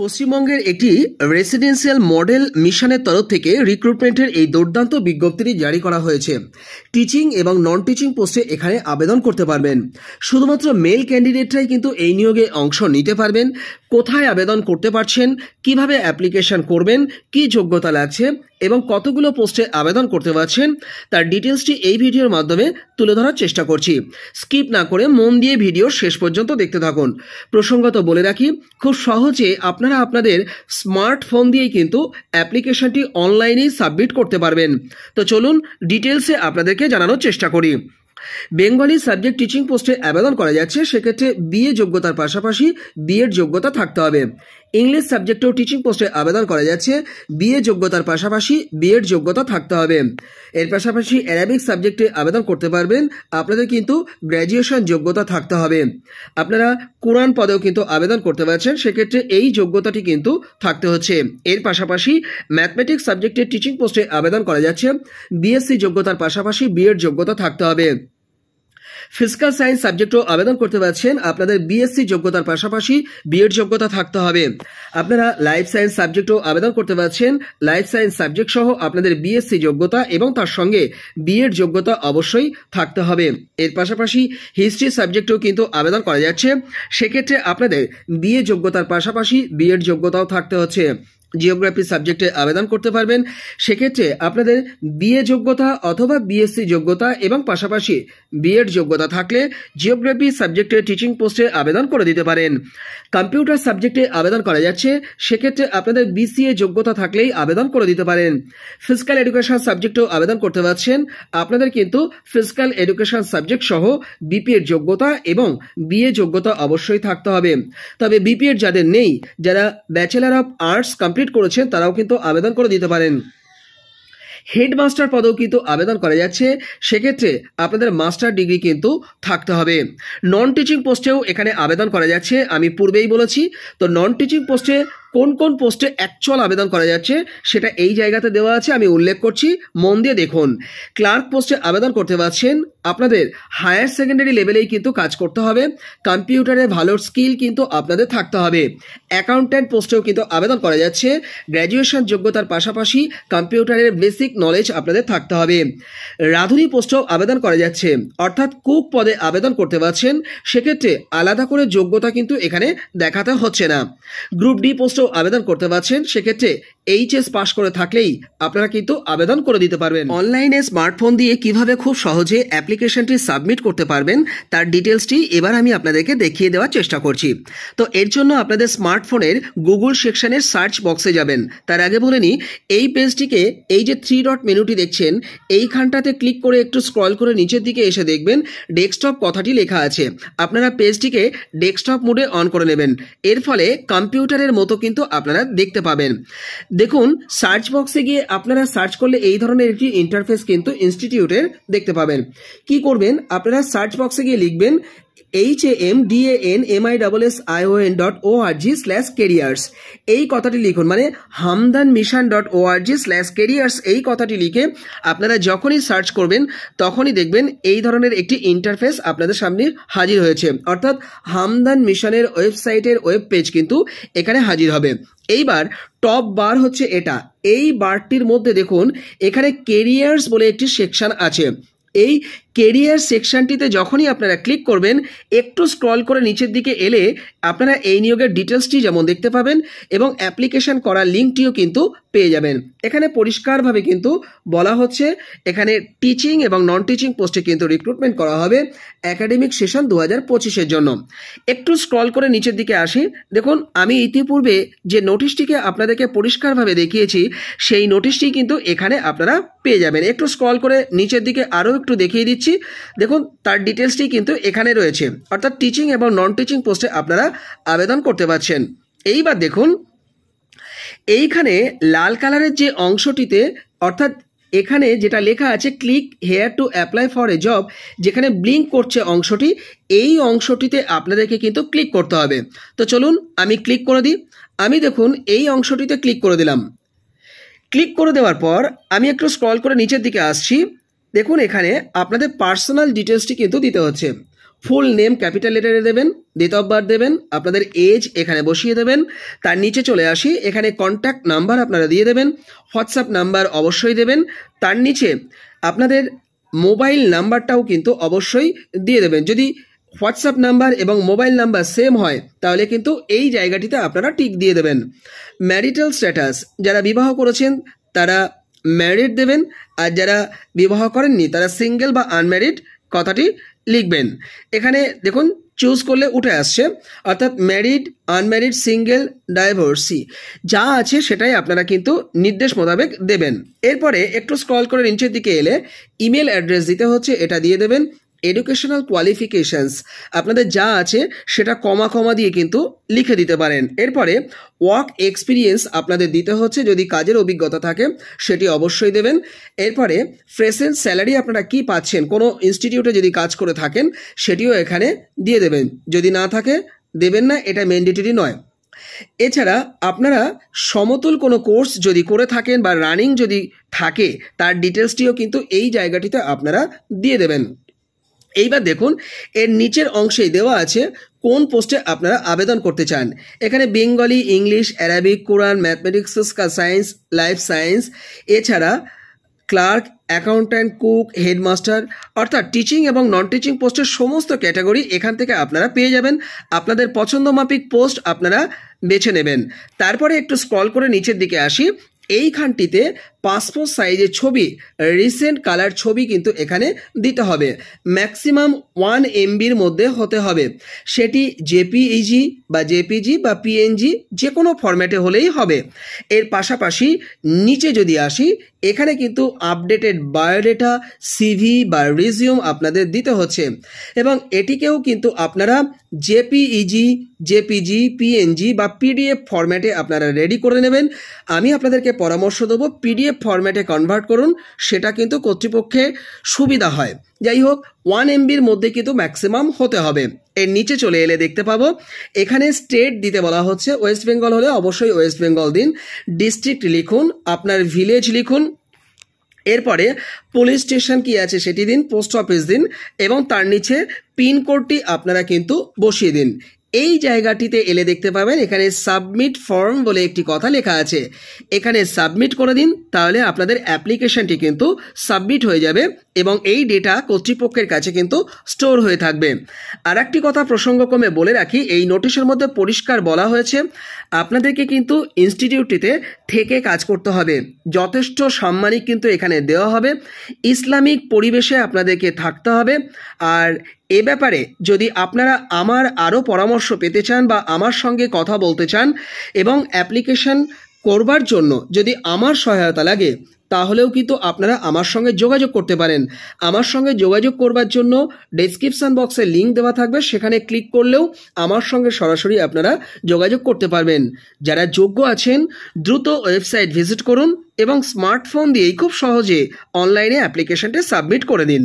পশ্চিমবঙ্গের একটি residential model মিশনের তরফ থেকে রিক্রুটমেন্টের এই দুর্দান্ত বিজ্ঞপ্তিটি জারি করা হয়েছে টিচিং এবং নন টিচিং পোস্টে এখানে আবেদন করতে পারবেন শুধুমাত্র মেল ক্যান্ডিডেটরাই কিন্তু এই নিয়োগে অংশ নিতে পারবেন কোথায় আবেদন করতে পারছেন কিভাবে অ্যাপ্লিকেশন করবেন কি যোগ্যতা লাগছে এবং কতগুলো পোস্টে আবেদন করতে পারছেন তার ডিটেলসটি এই ভিডিওর মাধ্যমে তুলে ধরার চেষ্টা করছি স্কিপ না করে মন দিয়ে ভিডিও শেষ পর্যন্ত দেখতে থাকুন প্রসঙ্গত বলে রাখি খুব সহজে আপনার আপনারা আপনাদের স্মার্টফোন দিয়েই কিন্তু অ্যাপ্লিকেশনটি অনলাইনেই সাবমিট করতে পারবেন তো চলুন ডিটেলসে আপনাদেরকে জানানোর চেষ্টা করি বেঙ্গলি সাবজেক্ট টিচিং পোস্টে আবেদন করা যাচ্ছে সেক্ষেত্রে বিএ যোগ্যতার পাশাপাশি বিএড যোগ্যতা থাকতে হবে ইংলিশ সাবজেক্টেও টিচিং পোস্টে আবেদন করা যাচ্ছে বিএ যোগ্যতার পাশাপাশি বিএড যোগ্যতা থাকতে হবে এর পাশাপাশি অ্যারাবিক সাবজেক্টে আবেদন করতে পারবেন আপনাদের কিন্তু গ্র্যাজুয়েশন যোগ্যতা থাকতে হবে আপনারা কোরআন পদেও কিন্তু আবেদন করতে পারছেন সেক্ষেত্রে এই যোগ্যতাটি কিন্তু থাকতে হচ্ছে এর পাশাপাশি ম্যাথমেটিক্স সাবজেক্টে টিচিং পোস্টে আবেদন করা যাচ্ছে বিএসসি যোগ্যতার পাশাপাশি বিএড যোগ্যতা থাকতে হবে ফিজিক্যাল সায়েন্স সাবজেক্টও আবেদন করতে পারছেন আপনাদের বিএসসি যোগ্যতার পাশাপাশি বিএড যোগ্যতা থাকতে হবে আপনারা লাইফ সায়েন্স সাবজেক্টও আবেদন করতে পারছেন লাইফ সায়েন্স সাবজেক্ট সহ আপনাদের বিএসসি যোগ্যতা এবং তার সঙ্গে বিএড যোগ্যতা অবশ্যই থাকতে হবে এর পাশাপাশি হিস্ট্রি সাবজেক্টেও কিন্তু আবেদন করা যাচ্ছে সেক্ষেত্রে আপনাদের বিএ যোগ্যতার পাশাপাশি বিএড যোগ্যতাও থাকতে হচ্ছে জিওগ্রাফি সাবজেক্টে আবেদন করতে পারবেন সেক্ষেত্রে আপনাদের বিএ যোগ্যতা অথবা বিএসসি যোগ্যতা এবং পাশাপাশি বিএড যোগ্যতা থাকলে জিওগ্রাফি সাবজেক্টে টিচিং পোস্টে আবেদন করে দিতে পারেন কম্পিউটার সাবজেক্টে আবেদন করা যাচ্ছে সেক্ষেত্রে আপনাদের বিসিএ যোগ্যতা থাকলেই আবেদন করে দিতে পারেন ফিজিক্যাল এডুকেশন সাবজেক্টেও আবেদন করতে পারছেন আপনাদের কিন্তু ফিজিক্যাল এডুকেশন সাবজেক্ট সহ বিপিএর যোগ্যতা এবং বিএ যোগ্যতা অবশ্যই থাকতে হবে তবে বিপিএর যাদের নেই যারা bachelor of arts computer complete করেছেন তারাও কিন্তু আবেদন করে দিতে পারেন হেডমাস্টার পদেও কিন্তু আবেদন করা যাচ্ছে সেক্ষেত্রে আপনাদের মাস্টার ডিগ্রি কিন্তু থাকতে হবে নন টিচিং পোস্টেও এখানে আবেদন করা যাচ্ছে আমি পূর্বেই বলেছি তো নন টিচিং পোস্টে কোন কোন পোস্টে অ্যাকচুয়াল আবেদন করা যাচ্ছে সেটা এই জায়গাতে দেওয়া আছে আমি উল্লেখ করছি মন দিয়ে দেখুন ক্লার্ক পোস্টে আবেদন করতে পারছেন আপনাদের হায়ার সেকেন্ডারি লেভেলেই কিন্তু কাজ করতে হবে কম্পিউটারে ভালো স্কিল কিন্তু আপনাদের থাকতে হবে অ্যাকাউন্ট্যান্ট পোস্টেও কিন্তু আবেদন করা যাচ্ছে গ্র্যাজুয়েশন যোগ্যতার পাশাপাশি কম্পিউটারের বেসিক নলেজ আপনাদের থাকতে হবে রাঁধুনি পোস্টেও আবেদন করা যাচ্ছে অর্থাৎ কুক পদে আবেদন করতে পারছেন সেক্ষেত্রে আলাদা করে যোগ্যতা কিন্তু এখানে দেখাতে হচ্ছে না গ্রুপ ডি পোস্ট আবেদন করতে পারছেন সেক্ষেত্রে এইচএস পাশ করে থাকলেই আপনারা কিন্তু আবেদন করে দিতে পারবেন অনলাইনে স্মার্টফোন দিয়ে কিভাবে খুব সহজে অ্যাপ্লিকেশনটি সাবমিট করতে পারবেন তার ডিটেলসটি এবার আমি আপনাদেরকে দেখিয়ে দেওয়ার চেষ্টা করছি তো এর জন্য আপনাদের স্মার্টফোনের গুগল সেকশনের সার্চ বক্সে যাবেন তার আগে বলে নিই এই পেজটিকে এই যে থ্রি ডট মেনুটি দেখছেন এইখানটাতে ক্লিক করে একটু স্ক্রল করে নিচের দিকে এসে দেখবেন ডেস্কটপ কথাটি লেখা আছে আপনারা পেজটিকে ডেস্কটপ মোডে অন করে নেবেন এর ফলে কম্পিউটারের মতো কিন্তু আপনারা দেখতে পাবেন দেখুন সার্চ বক্সে গিয়ে আপনারা সার্চ করলে এই ধরনের একটি ইন্টারফেস কিন্তু ইনস্টিটিউটের দেখতে পাবেন কি করবেন আপনারা সার্চ বক্সে গিয়ে লিখবেন H A M D A N M I double S I O N dot O R G slash careers এই কথাটি লিখুন মানে Hamdan Mission dot O R G slash careers এই কথাটি লিখে আপনারা যখনই সার্চ করবেন তখনই দেখবেন এই ধরনের একটি ইন্টারফেস আপনাদের সামনে হাজির হয়েছে অর্থাৎ হামদান মিশনের ওয়েবসাইটের ওয়েব পেজ কিন্তু এখানে হাজির হবে এইবার টপ বার হচ্ছে এটা এই বারটির মধ্যে দেখুন এখানে কেরিয়ার্স বলে একটি সেকশন আছে এই কেরিয়ার সেকশানটিতে যখনই আপনারা ক্লিক করবেন একটু স্ক্রল করে নিচের দিকে এলে আপনারা এই নিয়োগের ডিটেলসটি যেমন দেখতে পাবেন এবং অ্যাপ্লিকেশন করার লিঙ্কটিও কিন্তু পেয়ে যাবেন এখানে পরিষ্কারভাবে কিন্তু বলা হচ্ছে এখানে টিচিং এবং নন টিচিং পোস্টে কিন্তু রিক্রুটমেন্ট করা হবে একাডেমিক সেশন দু হাজার পঁচিশের জন্য একটু স্ক্রল করে নিচের দিকে আসি দেখুন আমি ইতিপূর্বে যে নোটিশটিকে আপনাদেরকে পরিষ্কারভাবে দেখিয়েছি সেই নোটিশটি কিন্তু এখানে আপনারা পেয়ে যাবেন একটু স্ক্রল করে নিচের দিকে আরও একটু দেখিয়ে দিচ্ছি দেখুন তার ডিটেলসটি কিন্তু এখানে রয়েছে অর্থাৎ টিচিং এবং নন টিচিং পোস্টে আপনারা আবেদন করতে পারছেন এইবার দেখুন এইখানে লাল কালারের যে অংশটিতে অর্থাৎ এখানে যেটা লেখা আছে click here to apply for a job যেখানে ব্লিঙ্ক করছে অংশটি এই অংশটিতে আপনাদেরকে কিন্তু ক্লিক করতে হবে তো চলুন আমি ক্লিক করে দিই আমি দেখুন এই অংশটিতে ক্লিক করে দিলাম ক্লিক করে দেওয়ার পর আমি একটু স্ক্রল করে নিচের দিকে আসছি দেখুন এখানে আপনাদের পার্সোনাল ডিটেলসটি কিন্তু দিতে হচ্ছে ফুল নেম ক্যাপিটাল লেটারে দেবেন ডেট অফ বার্থ দেবেন আপনাদের এজ এখানে বসিয়ে দেবেন তার নিচে চলে আসি এখানে কন্ট্যাক্ট নাম্বার আপনারা দিয়ে দেবেন হোয়াটসঅ্যাপ নাম্বার অবশ্যই দেবেন তার নিচে আপনাদের মোবাইল নাম্বারটাও কিন্তু অবশ্যই দিয়ে দেবেন যদি হোয়াটসঅ্যাপ নাম্বার এবং মোবাইল নাম্বার সেম হয় তাহলে কিন্তু এই জায়গাটিতে আপনারা টিক দিয়ে দেবেন ম্যারিটাল স্ট্যাটাস যারা বিবাহ করেছেন তারা ম্যারিড দেবেন আর যারা বিবাহ করেননি তারা সিঙ্গেল বা আনম্যারিড কথাটি লিখবেন এখানে দেখুন চুজ করলে উঠে আসছে অর্থাৎ ম্যারিড আনম্যারিড সিঙ্গেল ডাইভোর্সি যা আছে সেটাই আপনারা কিন্তু নির্দেশ মোতাবেক দেবেন এরপরে একটু স্ক্রল করে নিচের দিকে এলে ইমেল অ্যাড্রেস দিতে হচ্ছে এটা দিয়ে দেবেন এডুকেশনাল কোয়ালিফিকেশানস আপনাদের যা আছে সেটা কমা কমা দিয়ে কিন্তু লিখে দিতে পারেন এরপরে ওয়ার্ক এক্সপিরিয়েন্স আপনাদের দিতে হচ্ছে যদি কাজের অভিজ্ঞতা থাকে সেটি অবশ্যই দেবেন এরপরে ফ্রেশেন্ট স্যালারি আপনারা কি পাচ্ছেন কোনো ইনস্টিটিউটে যদি কাজ করে থাকেন সেটিও এখানে দিয়ে দেবেন যদি না থাকে দেবেন না এটা ম্যান্ডেটরি নয় এছাড়া আপনারা সমতুল কোনো কোর্স যদি করে থাকেন বা রানিং যদি থাকে তার ডিটেলসটিও কিন্তু এই জায়গাটিতে আপনারা দিয়ে দেবেন এইবার দেখুন এর নিচের অংশেই দেওয়া আছে কোন পোস্টে আপনারা আবেদন করতে চান এখানে বেঙ্গলি ইংলিশ অ্যারাবিক কোরআন ম্যাথমেটিক্স সায়েন্স লাইফ সায়েন্স এছাড়া ক্লার্ক অ্যাকাউন্ট্যান্ট কুক হেডমাস্টার অর্থাৎ টিচিং এবং নন টিচিং পোস্টের সমস্ত ক্যাটাগরি এখান থেকে আপনারা পেয়ে যাবেন আপনাদের পছন্দ মাফিক পোস্ট আপনারা বেছে নেবেন তারপরে একটু স্ক্রল করে নিচের দিকে আসি এইখানটিতে পাসপোর্ট সাইজের ছবি রিসেন্ট কালার ছবি কিন্তু এখানে দিতে হবে ম্যাক্সিমাম ওয়ান এমবির মধ্যে হতে হবে সেটি জেপিইজি e বা জেপিজি বা পিএনজি যে কোনো ফরম্যাটে হলেই হবে এর পাশাপাশি নিচে যদি আসি এখানে কিন্তু আপডেটেড বায়োডেটা সিভি বা রিজিউম আপনাদের দিতে হচ্ছে এবং এটিকেও কিন্তু আপনারা জেপিইজি জেপিজি পিএনজি বা পিডিএফ ফরম্যাটে আপনারা রেডি করে নেবেন আমি আপনাদেরকে পরামর্শ দেবো পিডিএফ পিডিএফ ফরম্যাটে কনভার্ট করুন সেটা কিন্তু কর্তৃপক্ষে সুবিধা হয় যাই হোক ওয়ান এমবির মধ্যে কিন্তু ম্যাক্সিমাম হতে হবে এর নিচে চলে এলে দেখতে পাবো এখানে স্টেট দিতে বলা হচ্ছে ওয়েস্ট বেঙ্গল হলে অবশ্যই ওয়েস্ট বেঙ্গল দিন ডিস্ট্রিক্ট লিখুন আপনার ভিলেজ লিখুন এরপরে পুলিশ স্টেশন কি আছে সেটি দিন পোস্ট অফিস দিন এবং তার নিচে পিনকোডটি আপনারা কিন্তু বসিয়ে দিন এই জায়গাটিতে এলে দেখতে পাবেন এখানে সাবমিট ফর্ম বলে একটি কথা লেখা আছে এখানে সাবমিট করে দিন তাহলে আপনাদের অ্যাপ্লিকেশনটি কিন্তু সাবমিট হয়ে যাবে এবং এই ডেটা কর্তৃপক্ষের কাছে কিন্তু স্টোর হয়ে থাকবে আর একটি কথা প্রসঙ্গক্রমে বলে রাখি এই নোটিশের মধ্যে পরিষ্কার বলা হয়েছে আপনাদেরকে কিন্তু ইনস্টিটিউটটিতে থেকে কাজ করতে হবে যথেষ্ট সাম্মানিক কিন্তু এখানে দেওয়া হবে ইসলামিক পরিবেশে আপনাদেরকে থাকতে হবে আর এ ব্যাপারে যদি আপনারা আমার আরও পরামর্শ পেতে চান বা আমার সঙ্গে কথা বলতে চান এবং অ্যাপ্লিকেশন করবার জন্য যদি আমার সহায়তা লাগে তাহলেও কিন্তু আপনারা আমার সঙ্গে যোগাযোগ করতে পারেন আমার সঙ্গে যোগাযোগ করবার জন্য ডেসক্রিপশান বক্সে লিঙ্ক দেওয়া থাকবে সেখানে ক্লিক করলেও আমার সঙ্গে সরাসরি আপনারা যোগাযোগ করতে পারবেন যারা যোগ্য আছেন দ্রুত ওয়েবসাইট ভিজিট করুন এবং স্মার্টফোন দিয়েই খুব সহজে অনলাইনে অ্যাপ্লিকেশনটা সাবমিট করে দিন